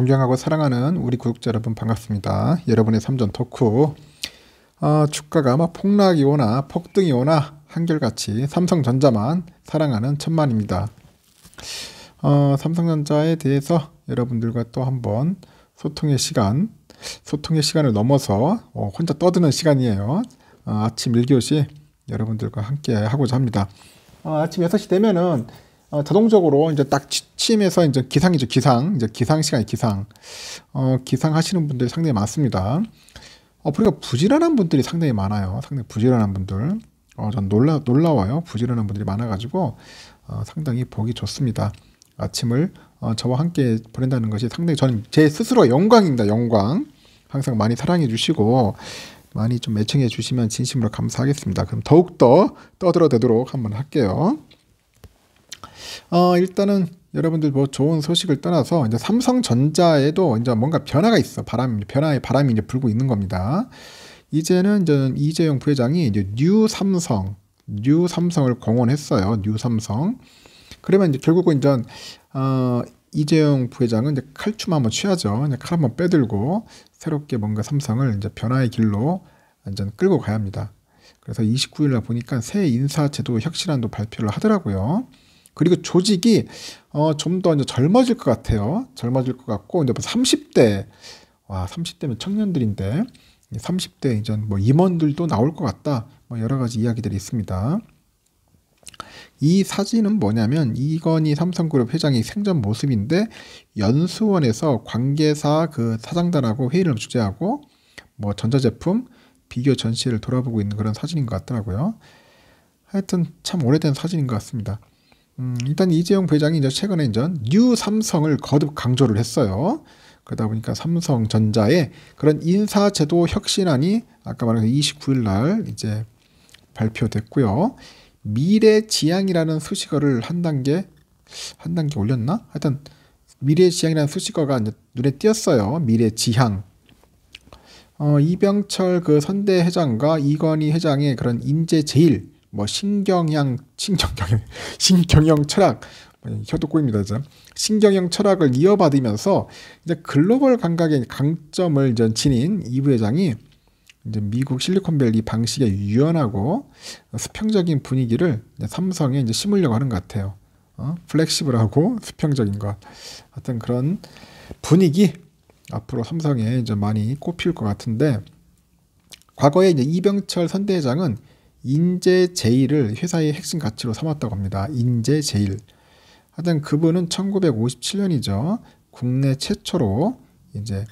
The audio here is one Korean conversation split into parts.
존경하고 사랑하는 우리 구독자 여러분 반갑습니다. 여러분의 삼전 덕후 어, 주가가 아 폭락이 오나 폭등이 오나 한결같이 삼성전자만 사랑하는 천만입니다. 어, 삼성전자에 대해서 여러분들과 또 한번 소통의 시간 소통의 시간을 넘어서 어, 혼자 떠드는 시간이에요. 어, 아침 1교시 여러분들과 함께 하고자 합니다. 어, 아침 6시 되면은 어, 자동적으로 이제 딱 취침해서 이제 기상이죠. 기상. 이제 기상 시간이 기상. 어, 기상 하시는 분들이 상당히 많습니다. 어, 보니까 부지런한 분들이 상당히 많아요. 상당히 부지런한 분들. 어, 전 놀라, 놀라워요. 부지런한 분들이 많아가지고, 어, 상당히 보기 좋습니다. 아침을 어, 저와 함께 보낸다는 것이 상당히 저는 제 스스로 영광입니다. 영광. 항상 많이 사랑해 주시고, 많이 좀 애청해 주시면 진심으로 감사하겠습니다. 그럼 더욱더 떠들어 대도록 한번 할게요. 어, 일단은 여러분들 뭐 좋은 소식을 떠나서 이제 삼성전자에도 이제 뭔가 변화가 있어. 바람 변화의 바람이 이제 불고 있는 겁니다. 이제는 이제 이재용 부회장이 이제 뉴 삼성, 뉴 삼성을 공언했어요. 뉴 삼성. 그러면 이제 결국은 이제 어, 이재용 부회장은 이제 칼춤 한번 취하죠. 이제 칼 한번 빼들고 새롭게 뭔가 삼성을 이제 변화의 길로 완전 끌고 가야 합니다. 그래서 29일 날 보니까 새인사체도 혁신안도 발표를 하더라고요. 그리고 조직이 어, 좀더 젊어질 것 같아요. 젊어질 것 같고 이제 30대 뭐 와 30대면 청년들인데 30대 이제 뭐 임원들도 나올 것 같다. 뭐 여러 가지 이야기들이 있습니다. 이 사진은 뭐냐면 이건희 삼성그룹 회장이 생전 모습인데 연수원에서 관계사 그 사장단하고 회의를 주재하고 뭐 전자제품 비교 전시를 돌아보고 있는 그런 사진인 것 같더라고요. 하여튼 참 오래된 사진인 것 같습니다. 음, 일단 이재용 부회장이 이제 최근에 이제 뉴 삼성을 거듭 강조를 했어요. 그러다 보니까 삼성전자의 그런 인사제도 혁신안이 아까 말한 29일 날 이제 발표됐고요. 미래 지향이라는 수식어를 한 단계 한 단계 올렸나? 하여튼 미래 지향이라는 수식어가 이제 눈에 띄었어요. 미래 지향. 어, 이병철 그 선대 회장과 이건희 회장의 그런 인재 제일 뭐 신경향 신경경 신경형 철학 뭐 혀도 꼬입니다 참 신경형 철학을 이어받으면서 이제 글로벌 감각의 강점을 전 지닌 이 부회장이 이제 미국 실리콘밸리 방식에 유연하고 수평적인 분위기를 삼성에 이제 심으려고 하는 것 같아요. 어? 플렉시블하고 수평적인 것. 하여튼 그런 분위기 앞으로 삼성에 이제 많이 꼽힐 것 같은데 과거에 이제 이병철 선대회장은 인재 제일을 회사의 핵심 가치로 삼았다고 합니다. 인재 제일. 하여튼 그분은 1957년이죠. 국내 최초로 이제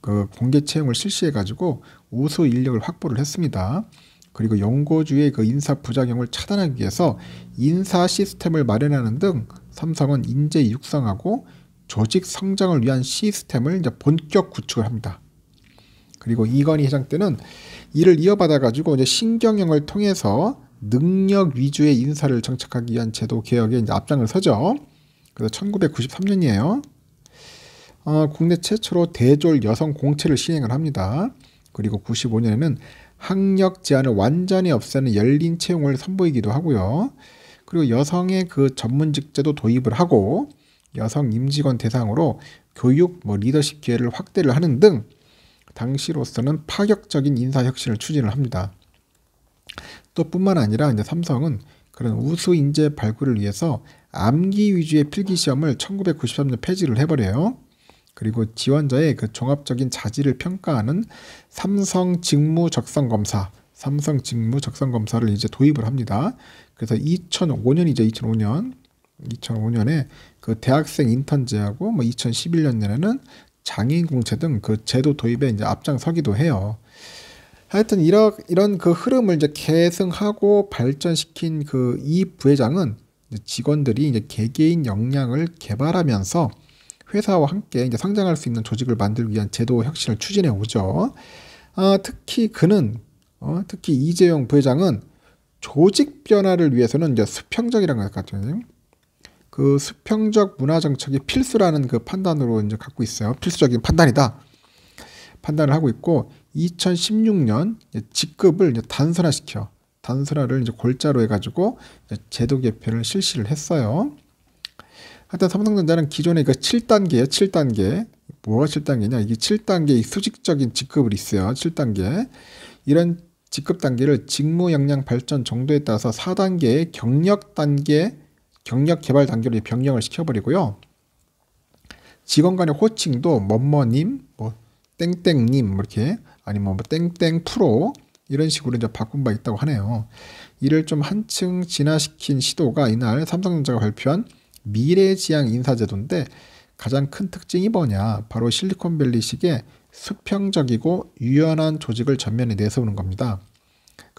그 공개 채용을 실시해 가지고 우수 인력을 확보를 했습니다. 그리고 연고주의 그 인사 부작용을 차단하기 위해서 인사 시스템을 마련하는 등 삼성은 인재 육성하고 조직 성장을 위한 시스템을 이제 본격 구축을 합니다. 그리고 이건희 회장 때는 이를 이어받아가지고 이제 신경영을 통해서 능력 위주의 인사를 정착하기 위한 제도 개혁에 이제 앞장을 서죠. 그래서 1993년이에요. 어, 국내 최초로 대졸 여성 공채를 시행을 합니다. 그리고 95년에는 학력 제한을 완전히 없애는 열린 채용을 선보이기도 하고요. 그리고 여성의 그 전문직제도 도입을 하고 여성 임직원 대상으로 교육 뭐 리더십 기회를 확대를 하는 등 당시로서는 파격적인 인사혁신을 추진을 합니다. 또 뿐만 아니라 이제 삼성은 그런 우수 인재 발굴을 위해서 암기 위주의 필기 시험을 1993년 폐지를 해버려요. 그리고 지원자의 그 종합적인 자질을 평가하는 삼성 직무 적성 검사, 삼성 직무 적성 검사를 이제 도입을 합니다. 그래서 2005년이죠, 2005년. 2005년에 그 대학생 인턴제하고 뭐 2011년에는 장애인 공채 등 그 제도 도입에 이제 앞장서기도 해요. 하여튼 이러, 이런 그 흐름을 이제 계승하고 발전시킨 그 이 부회장은 직원들이 이제 개개인 역량을 개발하면서 회사와 함께 이제 성장할 수 있는 조직을 만들기 위한 제도 혁신을 추진해 오죠. 아, 특히 그는 어, 특히 이재용 부회장은 조직 변화를 위해서는 이제 수평적이라는 것같거든요 그 수평적 문화 정책이 필수라는 그 판단으로 이제 갖고 있어요. 필수적인 판단이다. 판단을 하고 있고 2016년 직급을 이제 단순화시켜 단순화를 이제 골자로 해가지고 이제 제도 개편을 실시를 했어요. 하여튼 삼성전자는 기존에 그 7단계에 7단계 뭐가 7단계냐 이게 7단계 수직적인 직급을 있어요. 7단계 이런 직급 단계를 직무 역량 발전 정도에 따라서 4단계의 경력 단계 경력 개발 단계로 변경을 시켜버리고요. 직원 간의 호칭도 뭐뭐님, 뭐 땡땡님 뭐 이렇게 아니면 뭐 땡땡 프로 이런 식으로 이제 바꾼 바 있다고 하네요. 이를 좀 한층 진화시킨 시도가 이날 삼성전자가 발표한 미래지향 인사제도인데 가장 큰 특징이 뭐냐? 바로 실리콘밸리식의 수평적이고 유연한 조직을 전면에 내세우는 겁니다.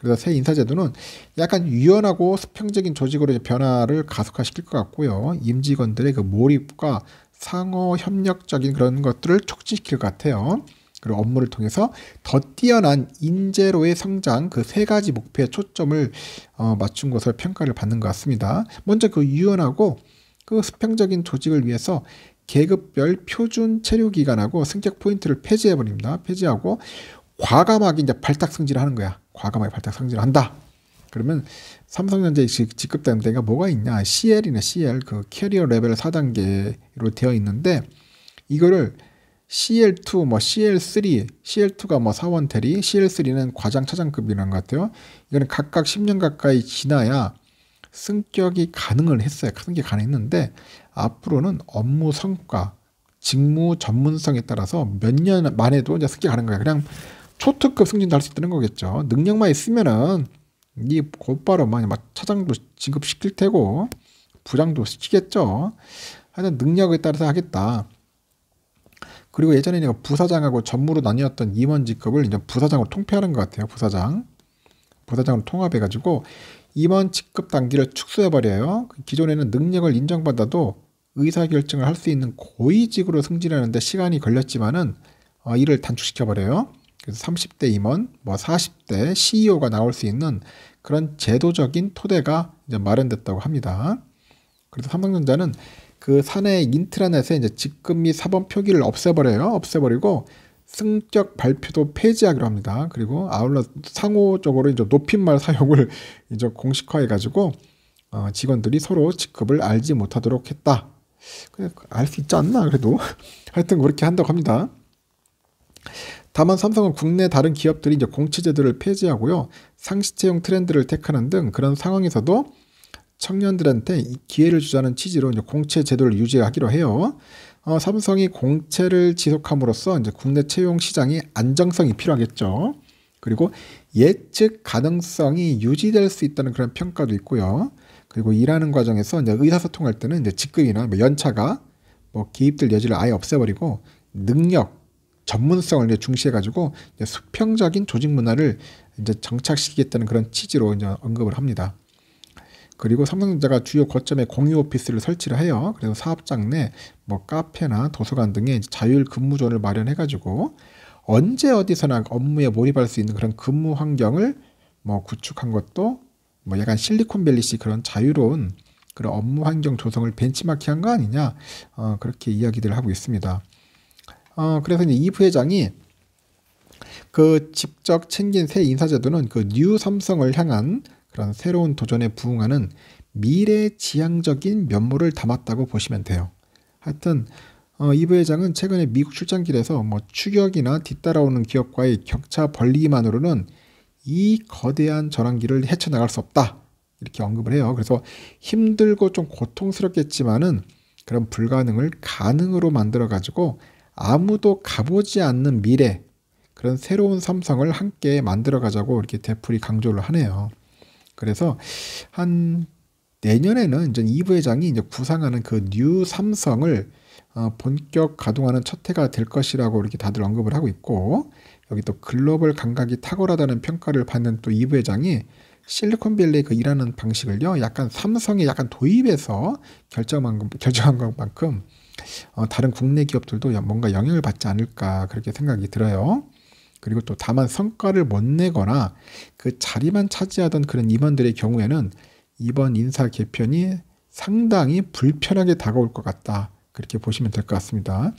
그래서 새 인사제도는 약간 유연하고 수평적인 조직으로 변화를 가속화시킬 것 같고요. 임직원들의 그 몰입과 상호 협력적인 그런 것들을 촉진시킬 것 같아요. 그리고 업무를 통해서 더 뛰어난 인재로의 성장 그 세 가지 목표에 초점을 어, 맞춘 것으로 평가를 받는 것 같습니다. 먼저 그 유연하고 그 수평적인 조직을 위해서 계급별 표준 체류 기간하고 승격 포인트를 폐지해 버립니다. 폐지하고 과감하게 이제 발탁 승진을 하는 거야. 과감하게 발탁 상징을 한다. 그러면 삼성전자직급되는 데가 뭐가 있냐? CL이나 CL 그 캐리어 레벨 4단계로 되어 있는데 이거를 CL2, 뭐 CL3, CL2가 뭐 사원 대리, CL3는 과장 차장급이라는 것 같아요. 이거는 각각 10년 가까이 지나야 승격이 가능을 했어요. 승격이 가능했는데 앞으로는 업무 성과, 직무 전문성에 따라서 몇 년 만에도 이제 승격하는 거예요. 그냥 초특급 승진도 할 수 있다는 거겠죠. 능력만 있으면은 이 곧바로 막 차장도 진급시킬 테고 부장도 시키겠죠. 하여튼 능력에 따라서 하겠다. 그리고 예전에 내가 부사장하고 전무로 나뉘었던 임원 직급을 이제 부사장으로 통폐하는 것 같아요. 부사장. 부사장으로 통합해가지고 임원 직급 단계를 축소해버려요. 기존에는 능력을 인정받아도 의사결정을 할 수 있는 고위직으로 승진하는데 시간이 걸렸지만은 어, 이를 단축시켜버려요. 그래서 30대 임원, 뭐 40대 CEO가 나올 수 있는 그런 제도적인 토대가 이제 마련됐다고 합니다. 그래서 삼성전자는 그 사내 인트라넷에 이제 직급 및 사본 표기를 없애버려요. 없애버리고 승격 발표도 폐지하기로 합니다. 그리고 아울러 상호적으로 이제 높임말 사용을 이제 공식화해가지고 어, 직원들이 서로 직급을 알지 못하도록 했다. 알수 있지 않나 그래도 하여튼 그렇게 한다고 합니다. 다만 삼성은 국내 다른 기업들이 이제 공채제도를 폐지하고요. 상시채용 트렌드를 택하는 등 그런 상황에서도 청년들한테 기회를 주자는 취지로 이제 공채 제도를 유지하기로 해요. 어, 삼성이 공채를 지속함으로써 이제 국내 채용 시장의 안정성이 필요하겠죠. 그리고 예측 가능성이 유지될 수 있다는 그런 평가도 있고요. 그리고 일하는 과정에서 이제 의사소통할 때는 이제 직급이나 뭐 연차가 뭐 개입될 여지를 아예 없애버리고 능력 전문성을 이제 중시해가지고 이제 수평적인 조직 문화를 이제 정착시키겠다는 그런 취지로 이제 언급을 합니다. 그리고 삼성전자가 주요 거점에 공유 오피스를 설치를 해요. 그래서 사업장 내뭐 카페나 도서관 등에 자율 근무존을 마련해가지고 언제 어디서나 업무에 몰입할 수 있는 그런 근무 환경을 뭐 구축한 것도 뭐 약간 실리콘밸리식 그런 자유로운 그런 업무 환경 조성을 벤치마킹한 거 아니냐 어, 그렇게 이야기들을 하고 있습니다. 어, 그래서 이제 이 부회장이 그 직접 챙긴 새 인사제도는 그 뉴 삼성을 향한 그런 새로운 도전에 부응하는 미래지향적인 면모를 담았다고 보시면 돼요. 하여튼 어, 이 부회장은 최근에 미국 출장길에서 뭐 추격이나 뒤따라오는 기업과의 격차 벌리기만으로는 이 거대한 전환기를 헤쳐나갈 수 없다 이렇게 언급을 해요. 그래서 힘들고 좀 고통스럽겠지만은 그런 불가능을 가능으로 만들어 가지고 아무도 가보지 않는 미래 그런 새로운 삼성을 함께 만들어 가자고 이렇게 대풀이 강조를 하네요. 그래서 한 내년에는 이제 이 부회장이 이제 구상하는 그 뉴 삼성을 어, 본격 가동하는 첫 해가 될 것이라고 이렇게 다들 언급을 하고 있고 여기 또 글로벌 감각이 탁월하다는 평가를 받는 또 이 부회장이 실리콘밸리 그 일하는 방식을요 약간 삼성에 약간 도입해서 결정한 결정한 것만큼 어, 다른 국내 기업들도 뭔가 영향을 받지 않을까 그렇게 생각이 들어요. 그리고 또 다만 성과를 못 내거나 그 자리만 차지하던 그런 임원들의 경우에는 이번 인사 개편이 상당히 불편하게 다가올 것 같다. 그렇게 보시면 될 것 같습니다.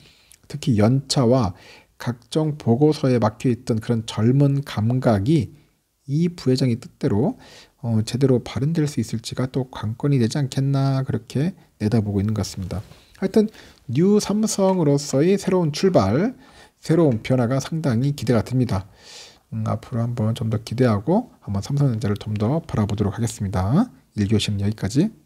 특히 연차와 각종 보고서에 막혀 있던 그런 젊은 감각이 이 부회장의 뜻대로 어, 제대로 발현될 수 있을지가 또 관건이 되지 않겠나 그렇게 내다보고 있는 것 같습니다. 하여튼 뉴 삼성으로서의 새로운 출발, 새로운 변화가 상당히 기대가 됩니다. 음, 앞으로 한번 좀 더 기대하고 한번 삼성전자를 좀 더 바라보도록 하겠습니다. 1교시는 여기까지.